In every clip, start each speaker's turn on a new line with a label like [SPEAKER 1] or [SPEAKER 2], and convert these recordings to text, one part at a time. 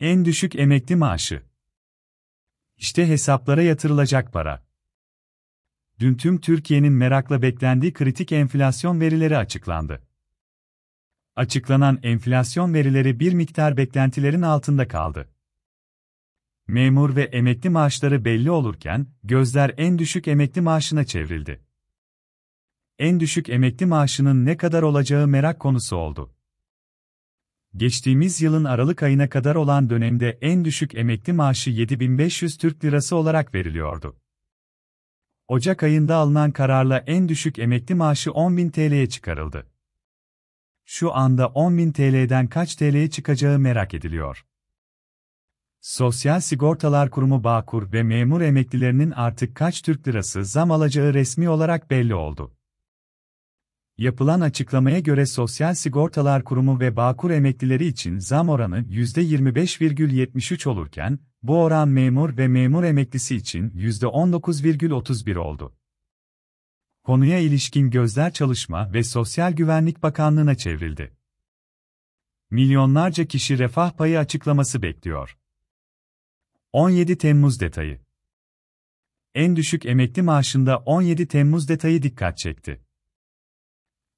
[SPEAKER 1] En düşük emekli maaşı. İşte hesaplara yatırılacak para. Dün tüm Türkiye'nin merakla beklendiği kritik enflasyon verileri açıklandı. Açıklanan enflasyon verileri bir miktar beklentilerin altında kaldı. Memur ve emekli maaşları belli olurken gözler en düşük emekli maaşına çevrildi. En düşük emekli maaşının ne kadar olacağı merak konusu oldu geçtiğimiz yılın Aralık ayına kadar olan dönemde en düşük emekli maaşı 7500 Türk Lirası olarak veriliyordu. Ocak ayında alınan kararla en düşük emekli maaşı 10.000 TL'ye çıkarıldı. Şu anda 10.000 TL'den kaç TL'ye çıkacağı merak ediliyor. Sosyal Sigortalar Kurumu Bağkur ve memur emeklilerinin artık kaç Türk Lirası zam alacağı resmi olarak belli oldu. Yapılan açıklamaya göre Sosyal Sigortalar Kurumu ve Bağkur emeklileri için zam oranı %25,73 olurken, bu oran memur ve memur emeklisi için %19,31 oldu. Konuya ilişkin gözler Çalışma ve Sosyal Güvenlik Bakanlığı'na çevrildi. Milyonlarca kişi refah payı açıklaması bekliyor. 17 Temmuz detayı En düşük emekli maaşında 17 Temmuz detayı dikkat çekti.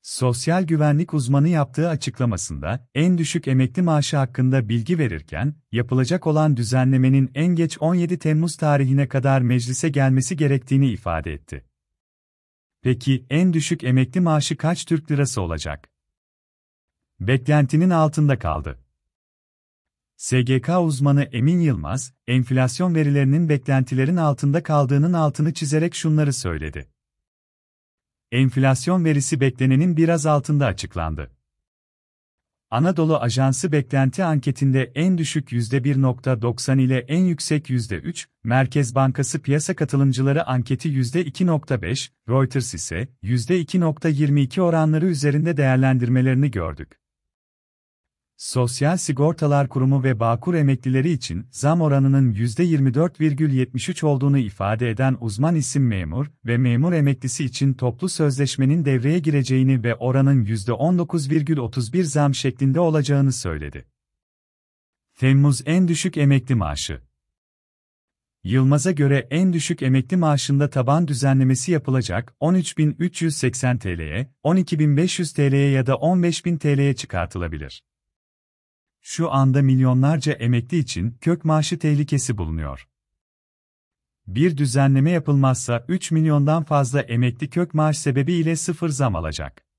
[SPEAKER 1] Sosyal güvenlik uzmanı yaptığı açıklamasında en düşük emekli maaşı hakkında bilgi verirken, yapılacak olan düzenlemenin en geç 17 Temmuz tarihine kadar meclise gelmesi gerektiğini ifade etti. Peki en düşük emekli maaşı kaç Türk lirası olacak? Beklentinin altında kaldı. SGK uzmanı Emin Yılmaz, enflasyon verilerinin beklentilerin altında kaldığının altını çizerek şunları söyledi. Enflasyon verisi beklenenin biraz altında açıklandı. Anadolu Ajansı beklenti anketinde en düşük %1.90 ile en yüksek %3, Merkez Bankası piyasa katılımcıları anketi %2.5, Reuters ise %2.22 oranları üzerinde değerlendirmelerini gördük. Sosyal Sigortalar Kurumu ve Bağkur emeklileri için zam oranının %24,73 olduğunu ifade eden uzman isim memur ve memur emeklisi için toplu sözleşmenin devreye gireceğini ve oranın %19,31 zam şeklinde olacağını söyledi. Temmuz en düşük emekli maaşı Yılmaz'a göre en düşük emekli maaşında taban düzenlemesi yapılacak 13.380 TL'ye, 12.500 TL'ye ya da 15.000 TL'ye çıkartılabilir şu anda milyonlarca emekli için kök maaşı tehlikesi bulunuyor. Bir düzenleme yapılmazsa 3 milyondan fazla emekli kök maaş sebebiyle sıfır zam alacak.